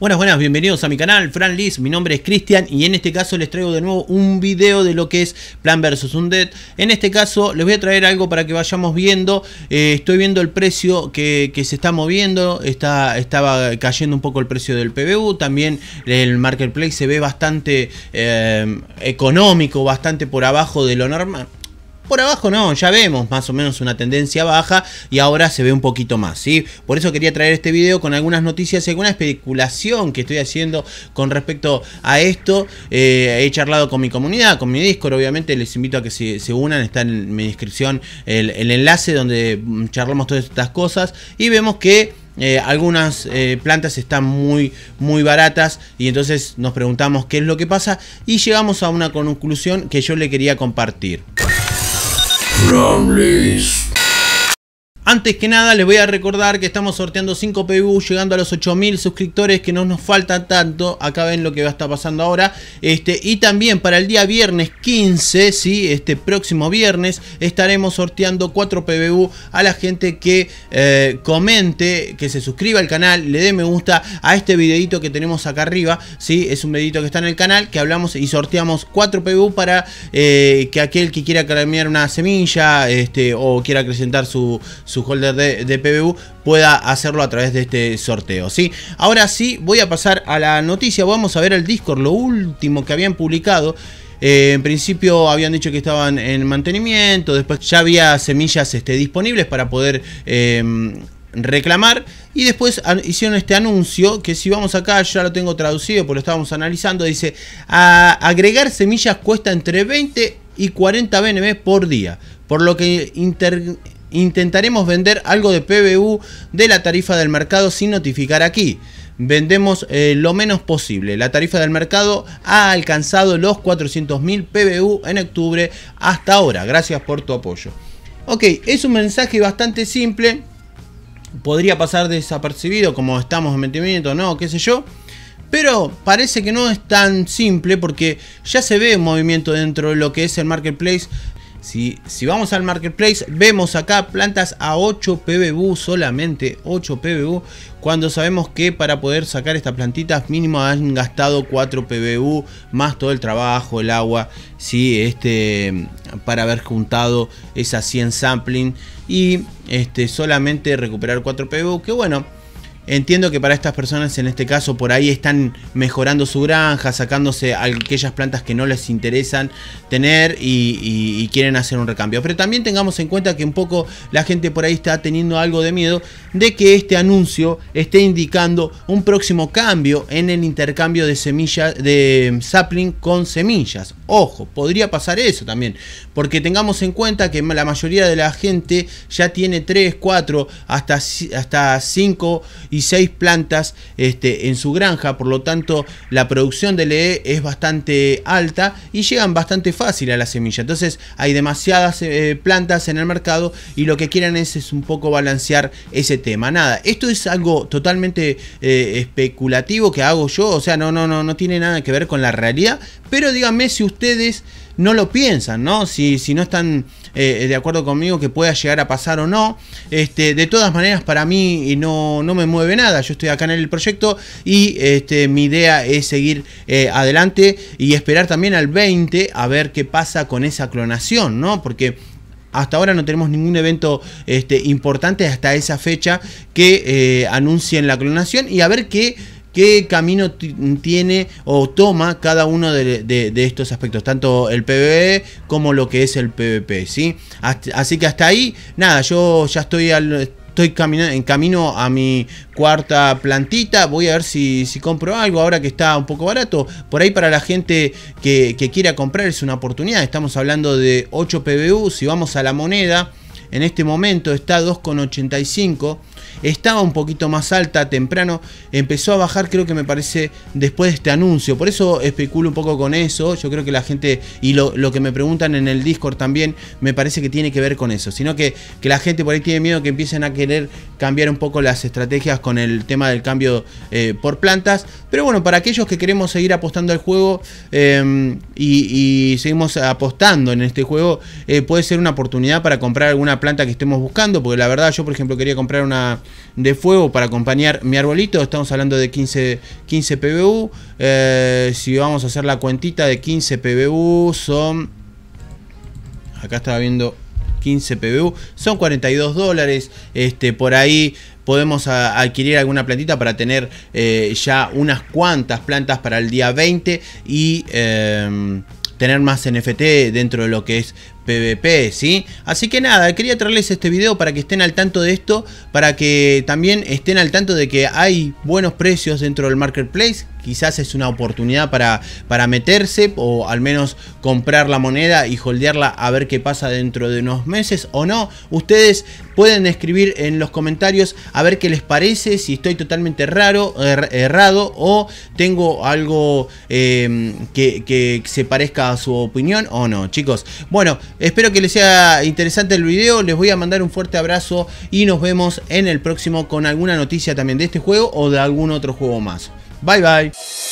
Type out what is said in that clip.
Buenas, buenas, bienvenidos a mi canal, Fran Liz, mi nombre es Cristian y en este caso les traigo de nuevo un video de lo que es Plan vs Undead. En este caso les voy a traer algo para que vayamos viendo, eh, estoy viendo el precio que, se está moviendo, está, estaba cayendo un poco el precio del PBU, también el Marketplace se ve bastante eh, económico, bastante por abajo de lo normal por abajo no, ya vemos más o menos una tendencia baja y ahora se ve un poquito más, Por eso quería traer este video con algunas noticias y alguna especulación que estoy haciendo con respecto a esto. Eh, he charlado con mi comunidad, con mi Discord, obviamente les invito a que se, unan, está en mi descripción el, enlace donde mm, charlamos todas estas cosas y vemos que... Eh, algunas eh, plantas están muy muy baratas y entonces nos preguntamos qué es lo que pasa y llegamos a una conclusión que yo le quería compartir. drum this. Antes que nada les voy a recordar que estamos sorteando 5 PBU llegando a los 8000 suscriptores que no nos falta tanto. Acá ven lo que va a estar pasando ahora. Este, y también para el día viernes 15, ¿sí? este próximo viernes, estaremos sorteando 4 PBU a la gente que eh, comente, que se suscriba al canal, le dé me gusta a este videito que tenemos acá arriba. ¿sí? Es un videito que está en el canal que hablamos y sorteamos 4 PBU para eh, que aquel que quiera cambiar una semilla este, o quiera acrecentar su su holder de, PBU pueda hacerlo a través de este sorteo. ¿sí? Ahora sí, voy a pasar a la noticia. Vamos a ver el Discord, lo último que habían publicado. Eh, en principio habían dicho que estaban en mantenimiento, después ya había semillas este, disponibles para poder... Em, reclamar y después hicieron este anuncio que si vamos acá ya lo tengo traducido Por lo estábamos analizando dice agregar semillas cuesta entre 20 y 40 BNB por día por lo que inter intentaremos vender algo de PBU de la tarifa del mercado sin notificar aquí. Vendemos eh, lo menos posible. La tarifa del mercado ha alcanzado los 400.000 PBU en octubre hasta ahora. Gracias por tu apoyo. Ok, es un mensaje bastante simple. Podría pasar desapercibido como estamos en metimiento, no, qué sé yo. Pero parece que no es tan simple porque ya se ve un movimiento dentro de lo que es el marketplace si, vamos al marketplace, vemos acá plantas a 8 PBU, solamente 8 PBU, cuando sabemos que para poder sacar estas plantitas mínimo han gastado 4 PBU, más todo el trabajo, el agua, ¿sí? este, para haber juntado esas 100 sampling y este, solamente recuperar 4 PBU, que bueno, Entiendo que para estas personas en este caso por ahí están mejorando su granja, sacándose aquellas plantas que no les interesan tener y, quieren hacer un recambio. Pero también tengamos en cuenta que un poco la gente por ahí está teniendo algo de miedo de que este anuncio esté indicando un próximo cambio en el intercambio de semillas, de sapling con semillas. Ojo, podría pasar eso también, porque tengamos en cuenta que la mayoría de la gente ya tiene 3, 4, hasta, hasta 5 y seis plantas este, en su granja, por lo tanto la producción de LE es bastante alta y llegan bastante fácil a la semilla. Entonces hay demasiadas eh, plantas en el mercado y lo que quieren es, un poco balancear ese tema. Nada, esto es algo totalmente eh, especulativo que hago yo, o sea, no, no, no, no tiene nada que ver con la realidad, pero díganme si ustedes no lo piensan, ¿no? Si, si no están eh, eh, de acuerdo conmigo que pueda llegar a pasar o no. Este, de todas maneras, para mí no, no me mueve nada. Yo estoy acá en el proyecto y este, mi idea es seguir eh, adelante y esperar también al 20 a ver qué pasa con esa clonación, ¿no? Porque hasta ahora no tenemos ningún evento este, importante hasta esa fecha que anuncien la clonación y a ver qué qué camino tiene o toma cada uno de, estos aspectos, tanto el PBE como lo que es el PvP, ¿sí? Así que hasta ahí, nada, yo ya estoy estoy en camino a mi cuarta plantita. Voy a ver si, si, compro algo ahora que está un poco barato. Por ahí para la gente que, que quiera comprar es una oportunidad. Estamos hablando de 8 PBU. Si vamos a la moneda, en este momento está 2,85. Estaba un poquito más alta temprano. Empezó a bajar, creo que me parece, después de este anuncio. Por eso especulo un poco con eso. Yo creo que la gente, y lo, que me preguntan en el Discord también, me parece que tiene que ver con eso. Sino que, la gente por ahí tiene miedo que empiecen a querer cambiar un poco las estrategias con el tema del cambio eh, por plantas. Pero bueno, para aquellos que queremos seguir apostando al juego em, y, seguimos apostando en este juego, eh, puede ser una oportunidad para comprar alguna planta que estemos buscando, porque la verdad yo por ejemplo quería comprar una de fuego para acompañar mi arbolito, estamos hablando de 15, 15 PBU, si vamos a hacer la cuentita de 15 PBU son, acá estaba viendo 15 PBU, son 42 dólares, este, por ahí podemos adquirir alguna plantita para tener eh, ya unas cuantas plantas para el día 20 y... Eh, tener más NFT dentro de lo que es PvP, ¿sí? Así que nada, quería traerles este video para que estén al tanto de esto, para que también estén al tanto de que hay buenos precios dentro del marketplace, quizás es una oportunidad para, para meterse o al menos comprar la moneda y holdearla a ver qué pasa dentro de unos meses o no. Ustedes pueden escribir en los comentarios a ver qué les parece, si estoy totalmente raro, er, errado o tengo algo em, que, que se parezca a su opinión o no, chicos. Bueno, espero que les sea interesante el video, les voy a mandar un fuerte abrazo y nos vemos en el próximo con alguna noticia también de este juego o de algún otro juego más. Bye bye.